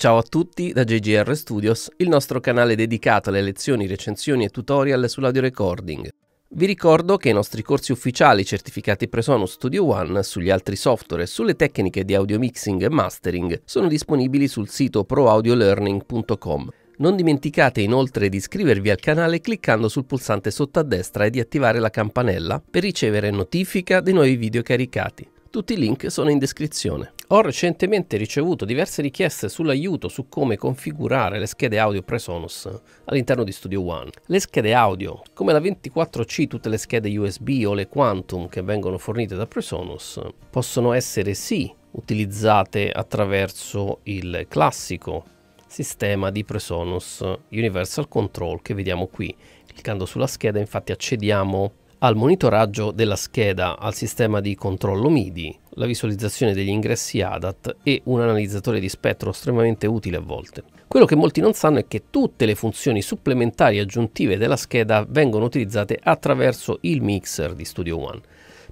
Ciao a tutti da JGR Studios, il nostro canale dedicato alle lezioni, recensioni e tutorial sull'audio recording. Vi ricordo che i nostri corsi ufficiali certificati Presonus Studio One sugli altri software e sulle tecniche di audio mixing e mastering sono disponibili sul sito proaudiolearning.com. Non dimenticate inoltre di iscrivervi al canale cliccando sul pulsante sotto a destra e di attivare la campanella per ricevere notifica dei nuovi video caricati. Tutti i link sono in descrizione. Ho recentemente ricevuto diverse richieste sull'aiuto su come configurare le schede audio Presonus all'interno di Studio One. Le schede audio, come la 24C, tutte le schede USB o le Quantum che vengono fornite da Presonus, possono essere sì utilizzate attraverso il classico sistema di Presonus Universal Control che vediamo qui. Cliccando sulla scheda infatti accediamo al monitoraggio della scheda al sistema di controllo MIDI, la visualizzazione degli ingressi ADAT e un analizzatore di spettro estremamente utile a volte. Quello che molti non sanno è che tutte le funzioni supplementari aggiuntive della scheda vengono utilizzate attraverso il mixer di Studio One.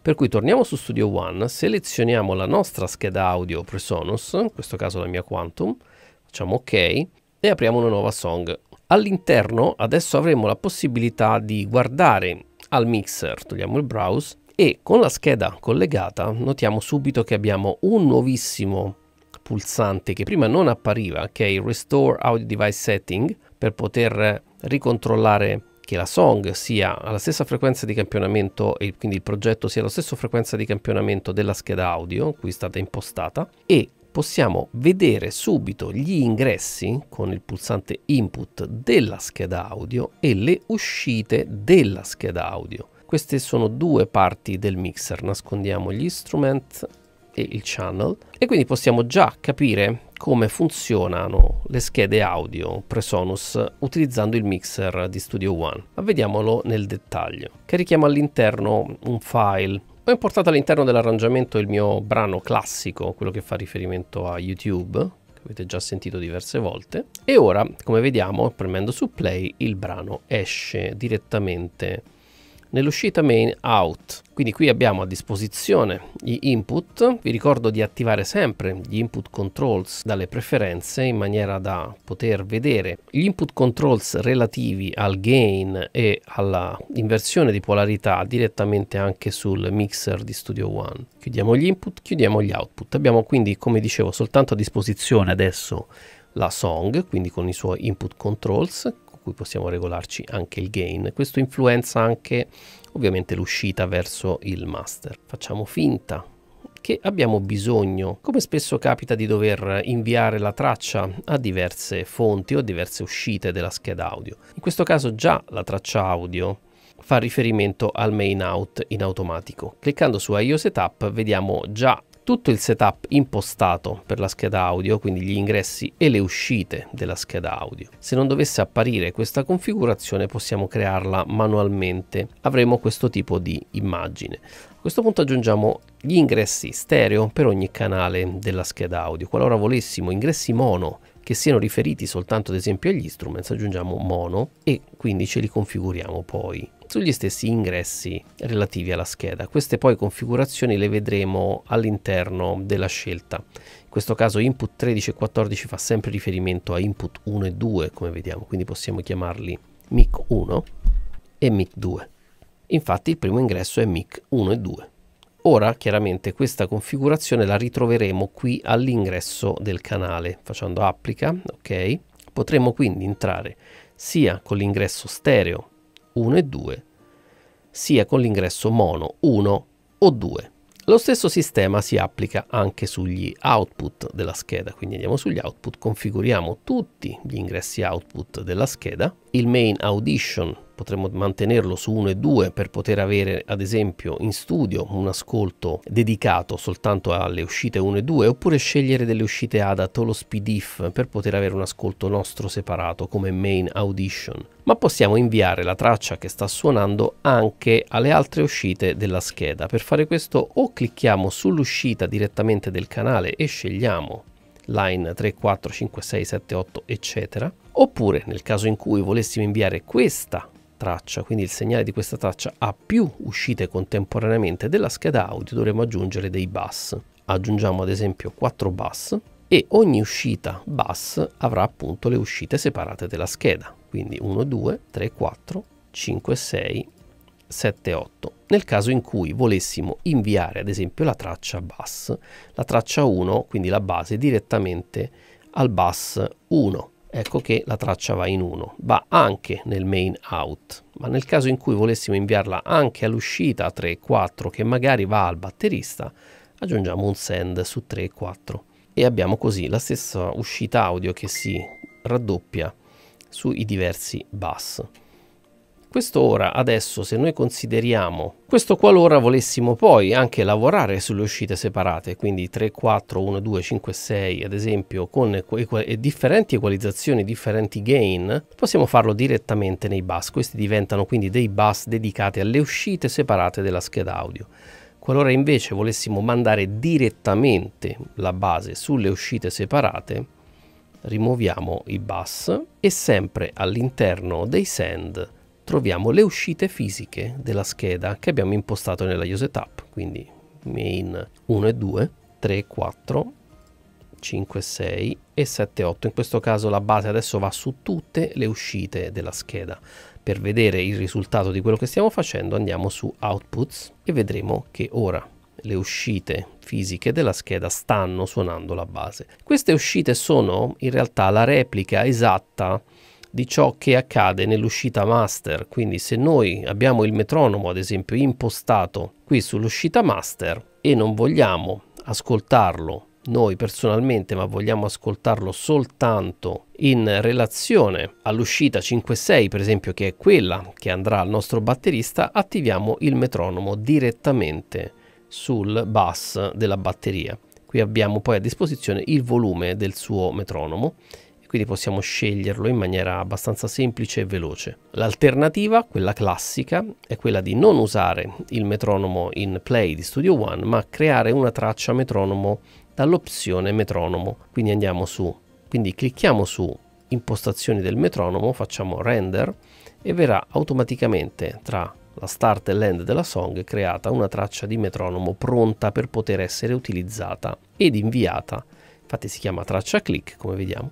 Per cui torniamo su Studio One, selezioniamo la nostra scheda audio Presonus, in questo caso la mia Quantum, facciamo OK e apriamo una nuova song. All'interno adesso avremo la possibilità di guardare al mixer togliamo il browse e con la scheda collegata notiamo subito che abbiamo un nuovissimo pulsante che prima non appariva che è il Restore Audio Device Setting per poter ricontrollare che la song sia alla stessa frequenza di campionamento e quindi il progetto sia alla stessa frequenza di campionamento della scheda audio qui stata impostata e possiamo vedere subito gli ingressi con il pulsante input della scheda audio e le uscite della scheda audio. Queste sono due parti del mixer, nascondiamo gli instrument e il channel e quindi possiamo già capire come funzionano le schede audio Presonus utilizzando il mixer di Studio One. Ma vediamolo nel dettaglio. Carichiamo all'interno un file ho importato all'interno dell'arrangiamento il mio brano classico, quello che fa riferimento a YouTube, che avete già sentito diverse volte, e ora, come vediamo, premendo su play, il brano esce direttamente Nell'uscita main out, quindi qui abbiamo a disposizione gli input, vi ricordo di attivare sempre gli input controls dalle preferenze in maniera da poter vedere gli input controls relativi al gain e alla inversione di polarità direttamente anche sul mixer di Studio One. Chiudiamo gli input, chiudiamo gli output. Abbiamo quindi come dicevo soltanto a disposizione adesso la song, quindi con i suoi input controls cui possiamo regolarci anche il gain. Questo influenza anche ovviamente l'uscita verso il master. Facciamo finta che abbiamo bisogno, come spesso capita, di dover inviare la traccia a diverse fonti o a diverse uscite della scheda audio. In questo caso già la traccia audio fa riferimento al main out in automatico. Cliccando su IO Setup vediamo già tutto il setup impostato per la scheda audio, quindi gli ingressi e le uscite della scheda audio. Se non dovesse apparire questa configurazione possiamo crearla manualmente, avremo questo tipo di immagine. A questo punto aggiungiamo gli ingressi stereo per ogni canale della scheda audio. Qualora volessimo ingressi mono che siano riferiti soltanto ad esempio agli instruments aggiungiamo mono e quindi ce li configuriamo poi sugli stessi ingressi relativi alla scheda. Queste poi configurazioni le vedremo all'interno della scelta. In questo caso input 13 e 14 fa sempre riferimento a input 1 e 2 come vediamo, quindi possiamo chiamarli MIC 1 e MIC 2. Infatti il primo ingresso è MIC 1 e 2. Ora chiaramente questa configurazione la ritroveremo qui all'ingresso del canale facendo applica, ok? Potremo quindi entrare sia con l'ingresso stereo 1 e 2, sia con l'ingresso mono 1 o 2. Lo stesso sistema si applica anche sugli output della scheda, quindi andiamo sugli output, configuriamo tutti gli ingressi output della scheda il main audition, potremmo mantenerlo su 1 e 2 per poter avere ad esempio in studio un ascolto dedicato soltanto alle uscite 1 e 2 oppure scegliere delle uscite ADAT o lo if per poter avere un ascolto nostro separato come main audition. Ma possiamo inviare la traccia che sta suonando anche alle altre uscite della scheda. Per fare questo o clicchiamo sull'uscita direttamente del canale e scegliamo line 3, 4, 5, 6, 7, 8 eccetera Oppure nel caso in cui volessimo inviare questa traccia, quindi il segnale di questa traccia a più uscite contemporaneamente della scheda audio dovremmo aggiungere dei bus. Aggiungiamo ad esempio 4 bus e ogni uscita bus avrà appunto le uscite separate della scheda, quindi 1, 2, 3, 4, 5, 6, 7, 8. Nel caso in cui volessimo inviare ad esempio la traccia bus, la traccia 1, quindi la base direttamente al bus 1 ecco che la traccia va in 1 va anche nel main out ma nel caso in cui volessimo inviarla anche all'uscita 3 e 4 che magari va al batterista aggiungiamo un send su 3 e 4 e abbiamo così la stessa uscita audio che si raddoppia sui diversi bus questo ora adesso se noi consideriamo questo qualora volessimo poi anche lavorare sulle uscite separate, quindi 3, 4, 1, 2, 5, 6 ad esempio con differenti equalizzazioni, differenti gain, possiamo farlo direttamente nei bus, questi diventano quindi dei bus dedicati alle uscite separate della scheda audio. Qualora invece volessimo mandare direttamente la base sulle uscite separate, rimuoviamo i bus e sempre all'interno dei send troviamo le uscite fisiche della scheda che abbiamo impostato nella Uset App, quindi main 1 e 2, 3, 4, 5, 6 e 7, 8. In questo caso la base adesso va su tutte le uscite della scheda. Per vedere il risultato di quello che stiamo facendo andiamo su Outputs e vedremo che ora le uscite fisiche della scheda stanno suonando la base. Queste uscite sono in realtà la replica esatta di ciò che accade nell'uscita master. Quindi se noi abbiamo il metronomo, ad esempio, impostato qui sull'uscita master e non vogliamo ascoltarlo noi personalmente, ma vogliamo ascoltarlo soltanto in relazione all'uscita 5-6, per esempio, che è quella che andrà al nostro batterista, attiviamo il metronomo direttamente sul bus della batteria. Qui abbiamo poi a disposizione il volume del suo metronomo quindi possiamo sceglierlo in maniera abbastanza semplice e veloce. L'alternativa, quella classica, è quella di non usare il metronomo in play di Studio One, ma creare una traccia metronomo dall'opzione metronomo. Quindi andiamo su, quindi clicchiamo su impostazioni del metronomo, facciamo render e verrà automaticamente tra la start e l'end della song creata una traccia di metronomo pronta per poter essere utilizzata ed inviata. Infatti si chiama traccia click, come vediamo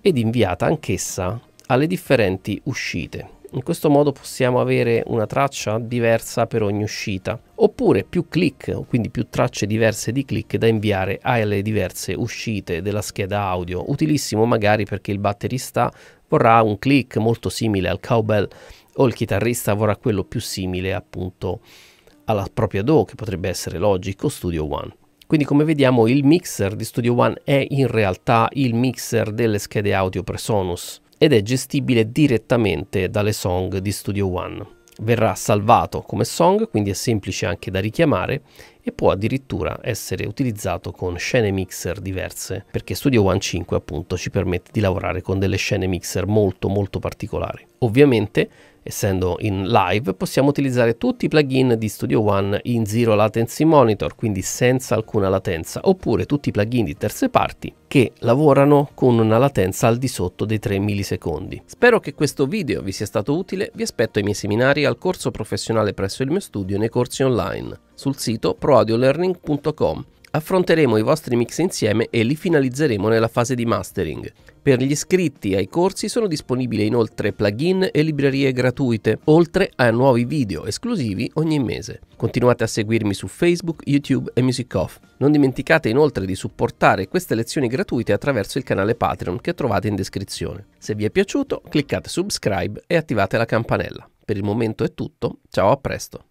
ed inviata anch'essa alle differenti uscite. In questo modo possiamo avere una traccia diversa per ogni uscita, oppure più click, quindi più tracce diverse di click da inviare alle diverse uscite della scheda audio, utilissimo magari perché il batterista vorrà un click molto simile al cowbell o il chitarrista vorrà quello più simile appunto alla propria DO, che potrebbe essere Logic o Studio One. Quindi come vediamo il mixer di Studio One è in realtà il mixer delle schede audio Presonus ed è gestibile direttamente dalle song di Studio One. Verrà salvato come song, quindi è semplice anche da richiamare e può addirittura essere utilizzato con scene mixer diverse, perché Studio One 5 appunto ci permette di lavorare con delle scene mixer molto molto particolari. Ovviamente Essendo in live possiamo utilizzare tutti i plugin di Studio One in Zero Latency Monitor, quindi senza alcuna latenza, oppure tutti i plugin di terze parti che lavorano con una latenza al di sotto dei 3 millisecondi. Spero che questo video vi sia stato utile, vi aspetto ai miei seminari al corso professionale presso il mio studio nei corsi online sul sito proaudiolearning.com Affronteremo i vostri mix insieme e li finalizzeremo nella fase di mastering. Per gli iscritti ai corsi sono disponibili inoltre plugin e librerie gratuite, oltre a nuovi video esclusivi ogni mese. Continuate a seguirmi su Facebook, YouTube e Music Off. Non dimenticate inoltre di supportare queste lezioni gratuite attraverso il canale Patreon che trovate in descrizione. Se vi è piaciuto, cliccate subscribe e attivate la campanella. Per il momento è tutto, ciao a presto!